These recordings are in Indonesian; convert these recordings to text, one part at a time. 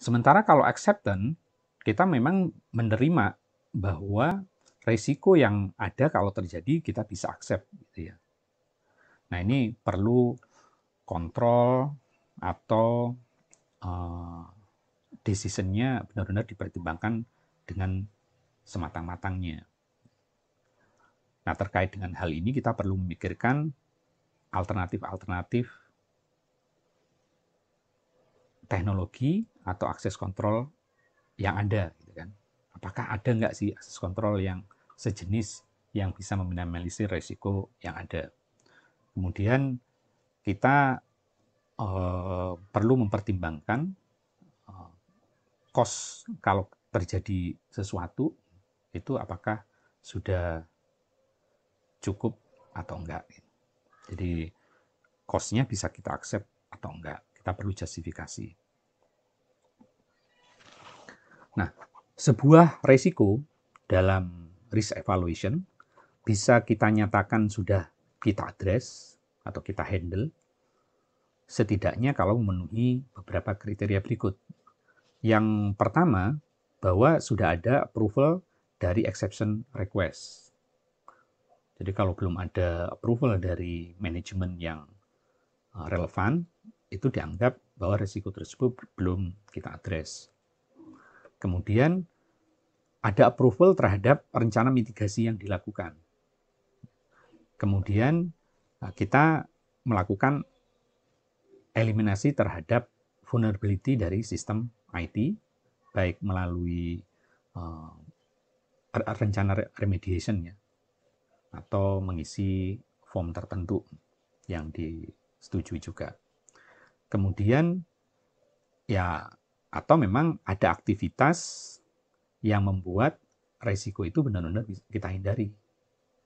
Sementara kalau acceptance, kita memang menerima bahwa risiko yang ada kalau terjadi kita bisa accept gitu ya. Nah, ini perlu kontrol atau uh, decision-nya benar-benar dipertimbangkan dengan sematang-matangnya. Nah, terkait dengan hal ini kita perlu memikirkan alternatif-alternatif teknologi atau akses kontrol yang ada gitu kan apakah ada nggak sih akses kontrol yang sejenis yang bisa meminimalisir resiko yang ada kemudian kita uh, perlu mempertimbangkan eh, kos cost kalau terjadi sesuatu itu apakah sudah cukup atau enggak. Gitu. Jadi kosnya bisa kita accept atau enggak. Kita perlu justifikasi. Nah, sebuah resiko dalam risk evaluation bisa kita nyatakan sudah kita address atau kita handle setidaknya kalau memenuhi beberapa kriteria berikut. Yang pertama, bahwa sudah ada approval dari exception request. Jadi kalau belum ada approval dari manajemen yang eh, relevan, itu dianggap bahwa risiko tersebut belum kita address. Kemudian ada approval terhadap rencana mitigasi yang dilakukan. Kemudian eh, kita melakukan eliminasi terhadap vulnerability dari sistem IT baik melalui uh, rencana remediation ya atau mengisi form tertentu yang disetujui juga. Kemudian ya atau memang ada aktivitas yang membuat resiko itu benar-benar kita hindari.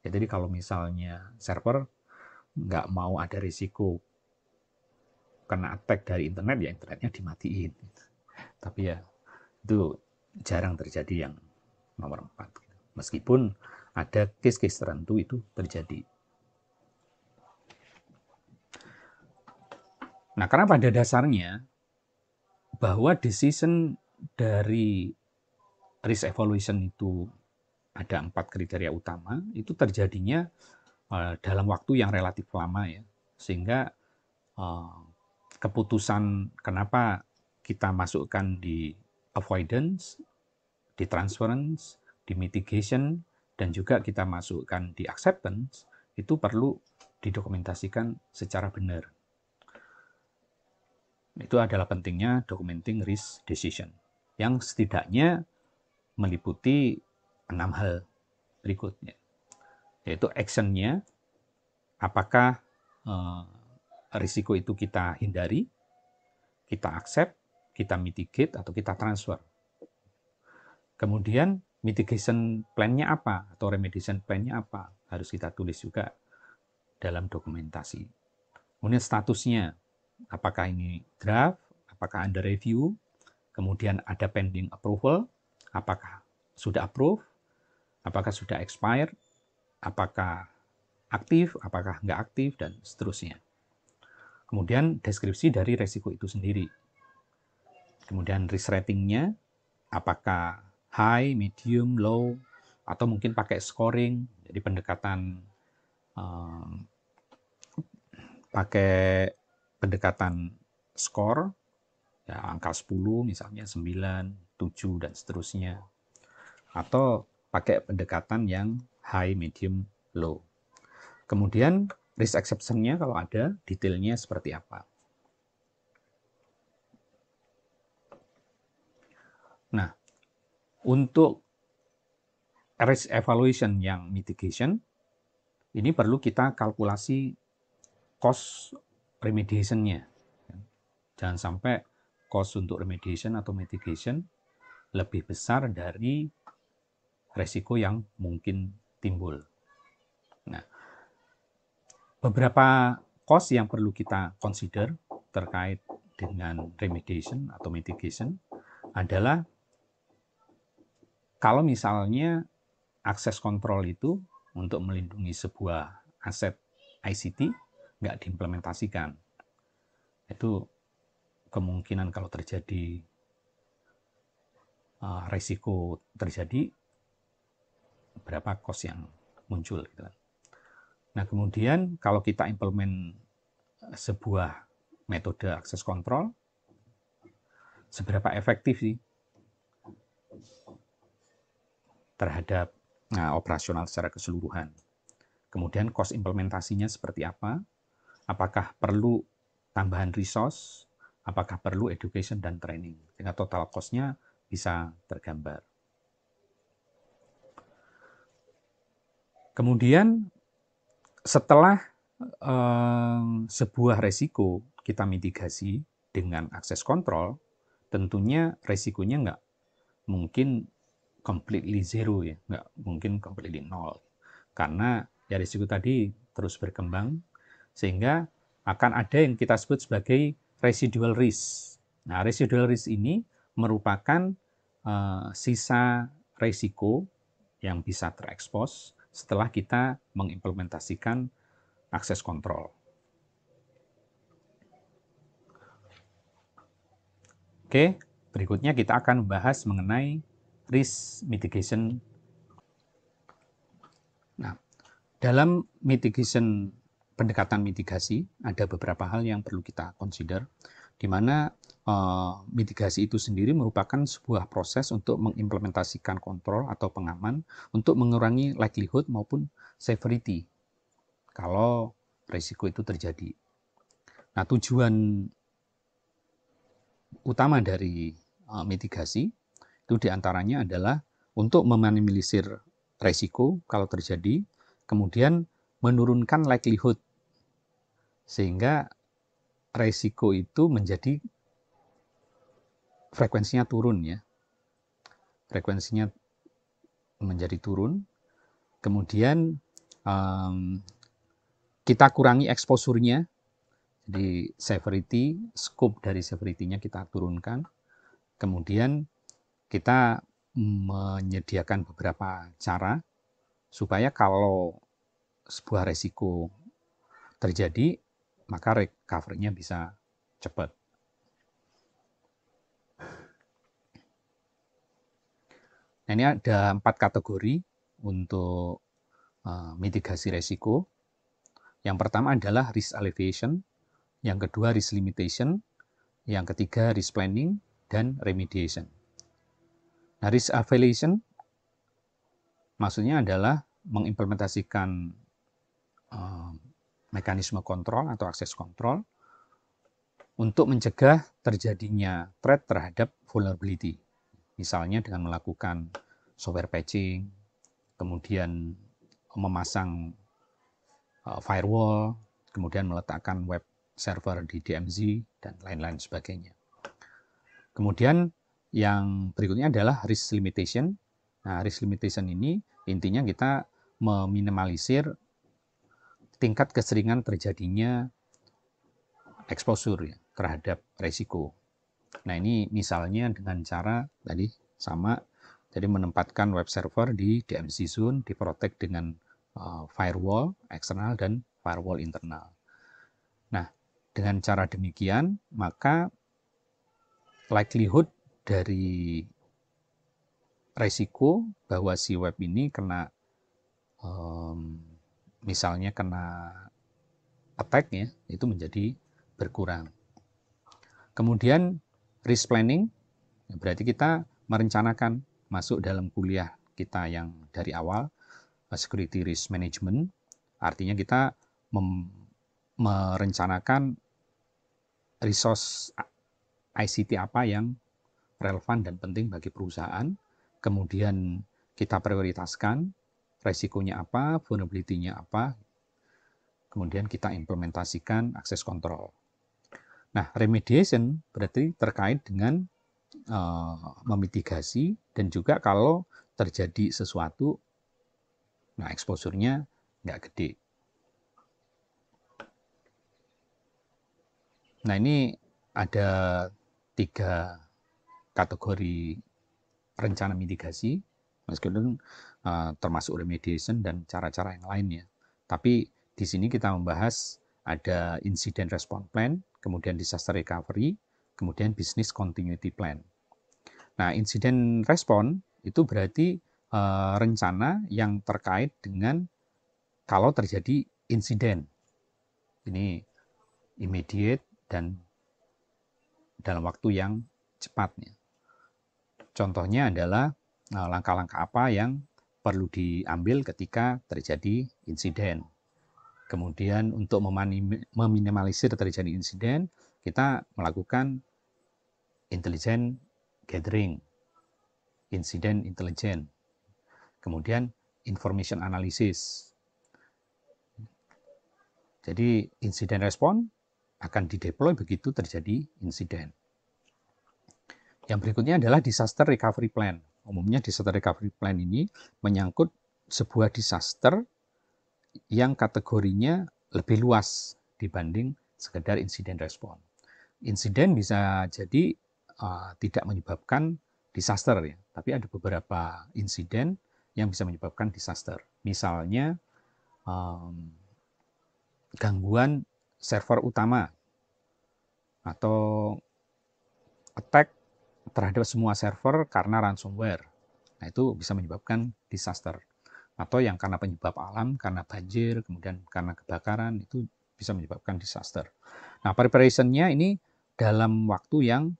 Ya, jadi kalau misalnya server nggak mau ada risiko kena attack dari internet, ya internetnya dimatiin. Tapi ya itu jarang terjadi yang nomor empat. Meskipun ada case-case tertentu itu terjadi. Nah, karena pada dasarnya bahwa decision dari risk evaluation itu ada empat kriteria utama itu terjadinya eh, dalam waktu yang relatif lama ya sehingga eh, keputusan kenapa kita masukkan di avoidance, di transference, di mitigation dan juga kita masukkan di acceptance itu perlu didokumentasikan secara benar. Itu adalah pentingnya documenting risk decision yang setidaknya meliputi enam hal berikutnya, yaitu actionnya, apakah eh, risiko itu kita hindari, kita accept, kita mitigate atau kita transfer. Kemudian mitigation plan-nya apa atau remediation plan-nya apa harus kita tulis juga dalam dokumentasi. Kemudian statusnya, apakah ini draft, apakah under review, kemudian ada pending approval, apakah sudah approve, apakah sudah expired, apakah aktif, apakah nggak aktif, dan seterusnya. Kemudian deskripsi dari resiko itu sendiri. Kemudian risk ratingnya, apakah high, medium, low, atau mungkin pakai scoring, jadi pendekatan um, pakai pendekatan skor, ya angka 10 misalnya 9, 7 dan seterusnya. Atau pakai pendekatan yang high, medium, low. Kemudian risk exception-nya kalau ada, detailnya seperti apa. Nah, untuk risk evaluation yang mitigation, ini perlu kita kalkulasi cost remediation-nya. Jangan sampai cost untuk remediation atau mitigation lebih besar dari resiko yang mungkin timbul. Nah, beberapa cost yang perlu kita consider terkait dengan remediation atau mitigation adalah kalau misalnya akses kontrol itu untuk melindungi sebuah aset ICT nggak diimplementasikan itu kemungkinan kalau terjadi uh, resiko terjadi berapa cost yang muncul gitu kan. Nah, kemudian kalau kita implement eh, sebuah metode akses kontrol seberapa efektif sih terhadap nah, operasional secara keseluruhan. Kemudian cost implementasinya seperti apa? apakah perlu tambahan resource, apakah perlu education dan training, sehingga total cost-nya bisa tergambar. Kemudian setelah eh, sebuah resiko kita mitigasi dengan akses kontrol, tentunya resikonya nggak mungkin completely zero ya, nggak mungkin completely nol. Karena ya risiko tadi terus berkembang, sehingga akan ada yang kita sebut sebagai residual risk. Nah, residual risk ini merupakan uh, sisa risiko yang bisa terekspos setelah kita mengimplementasikan akses kontrol. Oke, berikutnya kita akan membahas mengenai risk mitigation. Nah, dalam mitigation pendekatan mitigasi ada beberapa hal yang perlu kita consider di mana uh, mitigasi itu sendiri merupakan sebuah proses untuk mengimplementasikan kontrol atau pengaman untuk mengurangi likelihood maupun severity kalau risiko itu terjadi. Nah, tujuan utama dari uh, mitigasi itu diantaranya adalah untuk meminimalisir risiko kalau terjadi, kemudian menurunkan likelihood sehingga resiko itu menjadi frekuensinya turun ya. Frekuensinya menjadi turun. Kemudian um, kita kurangi eksposurnya nya Jadi severity, scope dari severity-nya kita turunkan. Kemudian kita menyediakan beberapa cara supaya kalau sebuah resiko terjadi maka recovery-nya bisa cepat. Nah, ini ada empat kategori untuk uh, mitigasi resiko. Yang pertama adalah risk alleviation, yang kedua risk limitation, yang ketiga risk planning, dan remediation. Nah, risk alleviation, maksudnya adalah mengimplementasikan uh, mekanisme kontrol atau akses kontrol untuk mencegah terjadinya threat terhadap vulnerability. Misalnya dengan melakukan software patching, kemudian memasang uh, firewall, kemudian meletakkan web server di DMZ, dan lain-lain sebagainya. Kemudian yang berikutnya adalah risk limitation. Nah, risk limitation ini intinya kita meminimalisir tingkat keseringan terjadinya exposure ya, terhadap resiko. Nah ini misalnya dengan cara tadi sama, jadi menempatkan web server di DMZ zone diprotek dengan uh, firewall eksternal dan firewall internal. Nah dengan cara demikian maka likelihood dari resiko bahwa si web ini kena um, misalnya kena attack ya, itu menjadi berkurang. Kemudian risk planning, berarti kita merencanakan masuk dalam kuliah kita yang dari awal, security risk management, artinya kita merencanakan resource ICT apa yang relevan dan penting bagi perusahaan, kemudian kita prioritaskan, resikonya apa, vulnerability-nya apa, kemudian kita implementasikan akses kontrol. Nah, remediation berarti terkait dengan uh, memitigasi dan juga kalau terjadi sesuatu, nah exposure-nya nggak gede. Nah, ini ada tiga kategori rencana mitigasi meskipun uh, eh, termasuk remediation dan cara-cara yang lainnya. Tapi di sini kita membahas ada incident response plan, kemudian disaster recovery, kemudian business continuity plan. Nah, incident response itu berarti uh, rencana yang terkait dengan kalau terjadi insiden. Ini immediate dan dalam waktu yang cepatnya. Contohnya adalah Nah, langkah-langkah apa yang perlu diambil ketika terjadi insiden. Kemudian untuk meminimalisir terjadi insiden, kita melakukan intelligent gathering, insiden intelligence. Kemudian information analysis. Jadi insiden respon akan dideploy begitu terjadi insiden. Yang berikutnya adalah disaster recovery plan. Umumnya disaster recovery plan ini menyangkut sebuah disaster yang kategorinya lebih luas dibanding sekedar insiden respon. Insiden bisa jadi uh, tidak menyebabkan disaster ya, tapi ada beberapa insiden yang bisa menyebabkan disaster. Misalnya um, gangguan server utama atau attack terhadap semua server karena ransomware. Nah, itu bisa menyebabkan disaster. Atau yang karena penyebab alam, karena banjir, kemudian karena kebakaran, itu bisa menyebabkan disaster. Nah, preparation-nya ini dalam waktu yang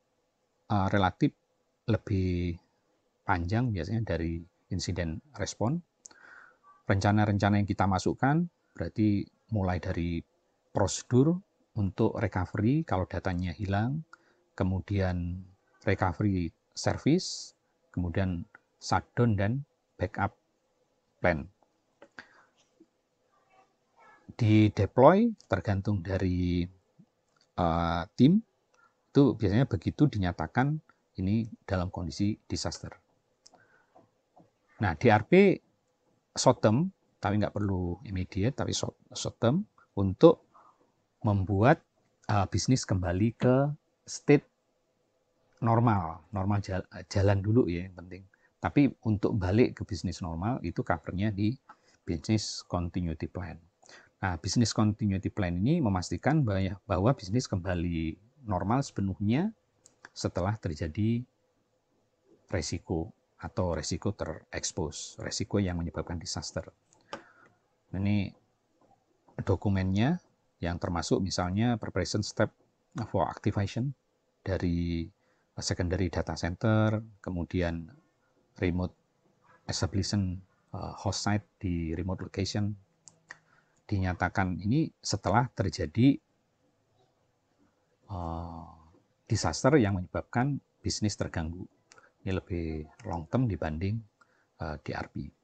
uh, relatif lebih panjang biasanya dari insiden respon. Rencana-rencana yang kita masukkan berarti mulai dari prosedur untuk recovery kalau datanya hilang, kemudian recovery service, kemudian shutdown dan backup plan. Di deploy tergantung dari uh, tim itu biasanya begitu dinyatakan ini dalam kondisi disaster. Nah, DRP short term, tapi nggak perlu immediate, tapi short, short term untuk membuat uh, bisnis kembali ke state normal, normal jalan, jalan dulu ya yang penting. Tapi untuk balik ke bisnis normal itu covernya di bisnis continuity plan. Nah, bisnis continuity plan ini memastikan bahwa bisnis kembali normal sepenuhnya setelah terjadi resiko atau resiko terekspos, resiko yang menyebabkan disaster. Ini dokumennya yang termasuk misalnya preparation step for activation dari Eh, secondary data center, kemudian remote establishment uh, host site di remote location dinyatakan ini setelah terjadi uh, disaster yang menyebabkan bisnis terganggu. Ini lebih long term dibanding uh, DRP.